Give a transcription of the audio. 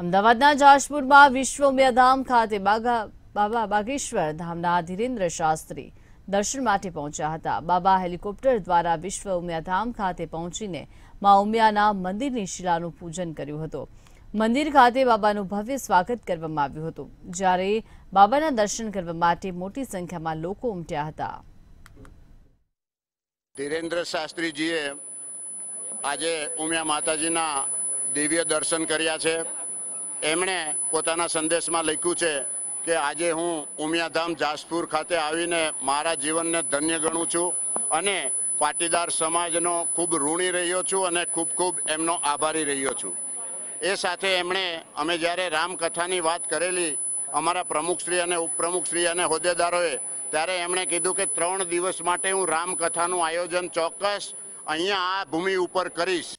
અમદાવાદના જાજપુરમાં વિશ્વ ઉમિયાધામ ખાતે બાબા બાગેશ્વર ધામના ધીરેન્દ્ર શાસ્ત્રી દર્શન માટે પહોંચ્યા હતા બાબા હેલિકોપ્ટર દ્વારા વિશ્વ ઉમિયાધામ ખાતે પહોંચીને મા ઉમિયાના મંદિરની શિલાનું પૂજન કર્યું હતું મંદિર ખાતે બાબાનું ભવ્ય સ્વાગત કરવામાં આવ્યું હતું જ્યારે બાબાના દર્શન કરવા માટે મોટી સંખ્યામાં લોકો ઉમટ્યા હતા ધીરેન્દ્ર શાસ્ત્રીજીએ આજે ઉમિયા માતાજીના દિવ્ય દર્શન કર્યા છે એમણે પોતાના સંદેશમાં લખ્યું છે કે આજે હું ઉમિયાધામ જાસપુર ખાતે આવીને મારા જીવનને ધન્ય ગણું છું અને પાટીદાર સમાજનો ખૂબ ઋણી રહ્યો છું અને ખૂબ ખૂબ એમનો આભારી રહ્યો છું એ સાથે એમણે અમે જ્યારે રામકથાની વાત કરેલી અમારા પ્રમુખશ્રી અને ઉપપ્રમુખશ્રી અને હોદ્દેદારોએ ત્યારે એમણે કીધું કે ત્રણ દિવસ માટે હું રામકથાનું આયોજન ચોક્કસ અહીંયા આ ભૂમિ ઉપર કરીશ